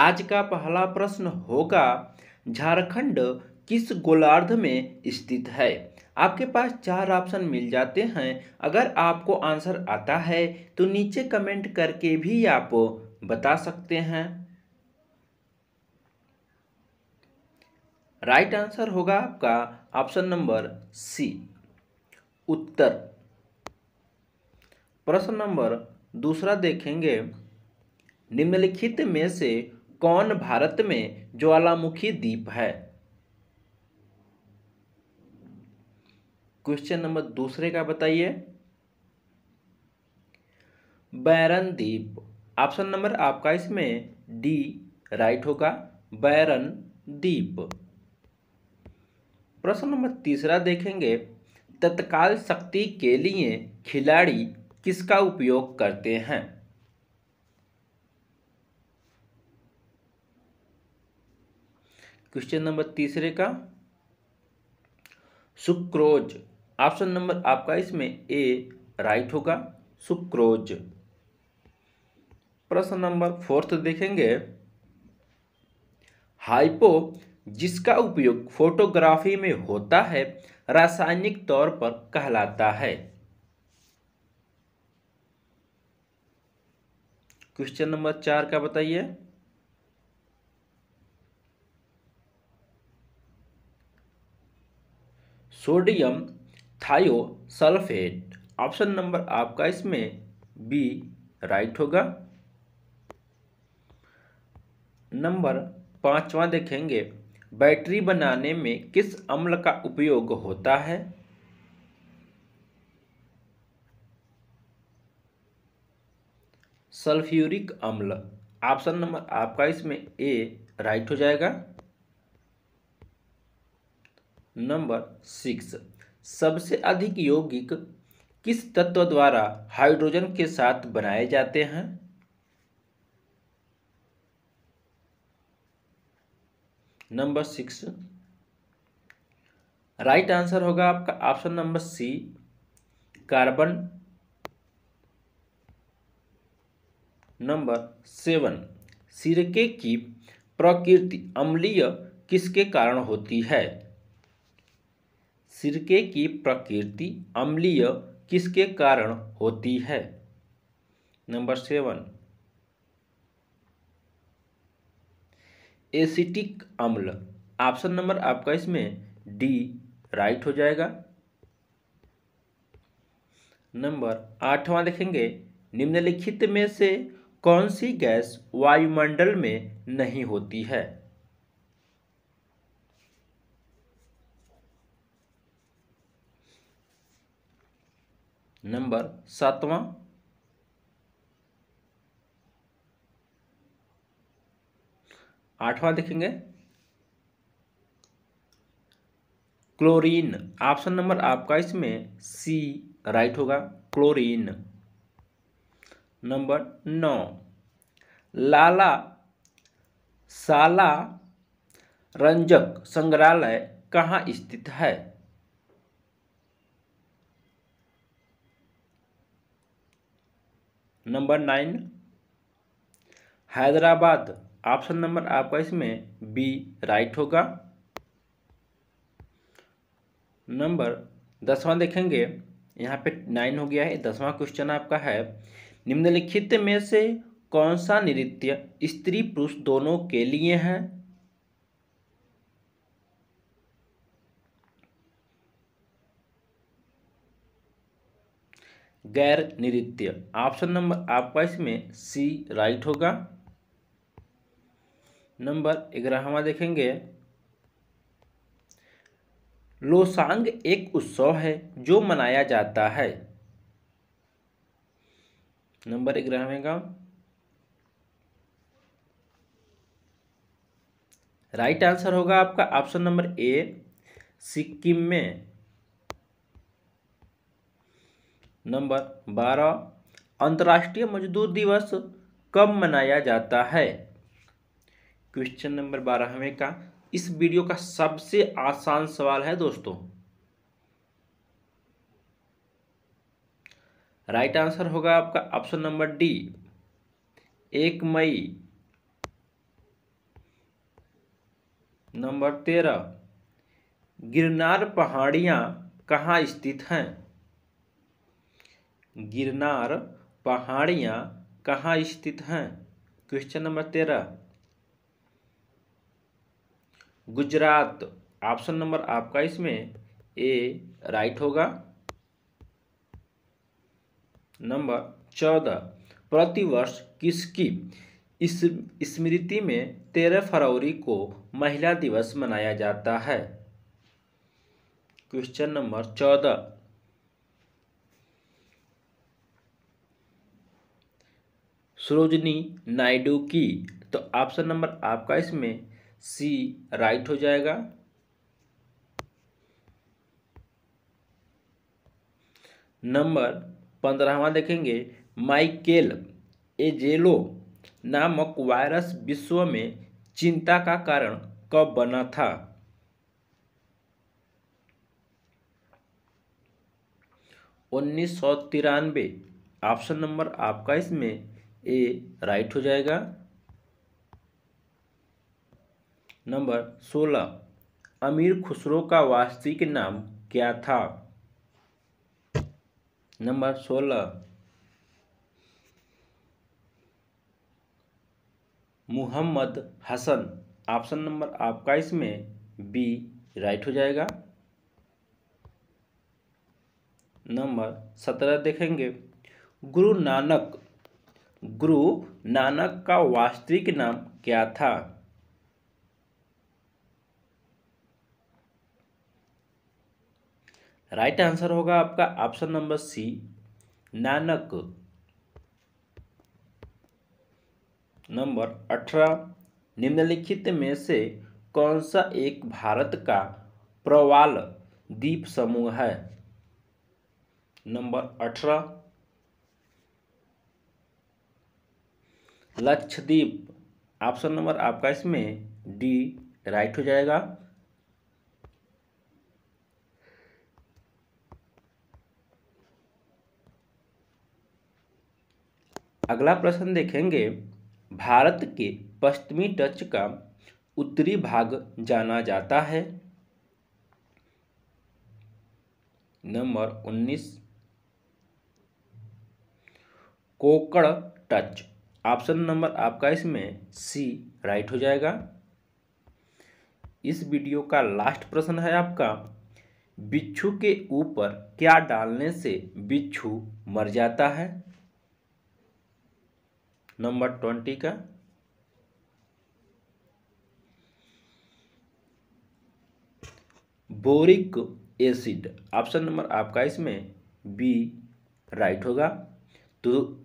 आज का पहला प्रश्न होगा झारखंड किस गोलार्ध में स्थित है आपके पास चार ऑप्शन मिल जाते हैं अगर आपको आंसर आता है तो नीचे कमेंट करके भी आप बता सकते हैं राइट आंसर होगा आपका ऑप्शन नंबर सी उत्तर प्रश्न नंबर दूसरा देखेंगे निम्नलिखित में से कौन भारत में ज्वालामुखी द्वीप है क्वेश्चन नंबर दूसरे का बताइए बैरन द्वीप ऑप्शन नंबर आपका इसमें डी राइट होगा बैरन द्वीप प्रश्न नंबर तीसरा देखेंगे तत्काल शक्ति के लिए खिलाड़ी किसका उपयोग करते हैं क्वेश्चन नंबर तीसरे का सुक्रोज ऑप्शन नंबर आपका इसमें ए राइट होगा सुक्रोज प्रश्न नंबर फोर्थ देखेंगे हाइपो जिसका उपयोग फोटोग्राफी में होता है रासायनिक तौर पर कहलाता है क्वेश्चन नंबर चार का बताइए सोडियम थायोसल्फेट ऑप्शन नंबर आपका इसमें बी राइट होगा नंबर पांचवा देखेंगे बैटरी बनाने में किस अम्ल का उपयोग होता है सल्फ्यूरिक अम्ल ऑप्शन नंबर आपका इसमें ए राइट हो जाएगा नंबर सिक्स सबसे अधिक यौगिक किस तत्व द्वारा हाइड्रोजन के साथ बनाए जाते हैं नंबर सिक्स राइट आंसर होगा आपका option number C carbon number seven सिरके की प्रकृति अम्लीय किसके कारण होती है सिरके की प्रकृति अम्लीय किसके कारण होती है नंबर सेवन एसिटिक अम्ल ऑप्शन नंबर आपका इसमें डी राइट हो जाएगा नंबर आठवां देखेंगे निम्नलिखित में से कौन सी गैस वायुमंडल में नहीं होती है नंबर सातवां आठवां देखेंगे क्लोरीन ऑप्शन नंबर आपका इसमें सी राइट होगा क्लोरीन नंबर नौ लाला साला रंजक संग्रहालय कहाँ स्थित है number nine Hyderabad option number आपका इसमें बी राइट होगा नंबर दसवां देखेंगे यहाँ पे नाइन हो गया है दसवां क्वेश्चन आपका है निम्नलिखित में से कौन सा नृत्य स्त्री पुरुष दोनों के लिए है गैर नृत्य ऑप्शन नंबर आपका इसमें सी राइट होगा नंबर ग्यारहवा देखेंगे लोसांग एक उत्सव है जो मनाया जाता है नंबर ग्यारहवें का राइट आंसर होगा आपका ऑप्शन नंबर ए सिक्किम में नंबर बारह अंतर्राष्ट्रीय मजदूर दिवस कब मनाया जाता है क्वेश्चन नंबर बारहवें का इस वीडियो का सबसे आसान सवाल है दोस्तों राइट आंसर होगा आपका ऑप्शन नंबर डी एक मई नंबर तेरह गिरनार पहाड़ियां कहाँ स्थित हैं गिरनार पहाड़ियाँ कहाँ स्थित हैं क्वेश्चन नंबर तेरह गुजरात ऑप्शन नंबर आपका इसमें ए राइट होगा नंबर चौदह प्रतिवर्ष किसकी इस स्मृति में तेरह फरवरी को महिला दिवस मनाया जाता है क्वेश्चन नंबर चौदह सरोजनी नायडू की तो ऑप्शन नंबर आपका इसमें सी राइट हो जाएगा नंबर पंद्रहवा देखेंगे माइकेल एजेलो नामक वायरस विश्व में चिंता का कारण कब बना था उन्नीस सौ तिरानबे ऑप्शन नंबर आपका इसमें ए राइट हो जाएगा नंबर सोलह अमीर खुसरो का वास्तविक नाम क्या था नंबर सोलह मुहम्मद हसन ऑप्शन नंबर आपका इसमें बी राइट हो जाएगा नंबर सत्रह देखेंगे गुरु नानक गुरु नानक का वास्तविक नाम क्या था राइट right आंसर होगा आपका option number C Nanak number अठारह निम्नलिखित में से कौन सा एक भारत का प्रवाल द्वीप समूह है नंबर अठारह लक्षद्वीप ऑप्शन नंबर आपका इसमें डी राइट हो जाएगा अगला प्रश्न देखेंगे भारत के पश्चिमी टच का उत्तरी भाग जाना जाता है नंबर उन्नीस कोकड़ टच ऑप्शन नंबर आपका इसमें सी राइट हो जाएगा इस वीडियो का लास्ट प्रश्न है आपका बिच्छू के ऊपर क्या डालने से बिच्छू मर जाता है नंबर ट्वेंटी का बोरिक एसिड ऑप्शन नंबर आपका इसमें बी राइट होगा तो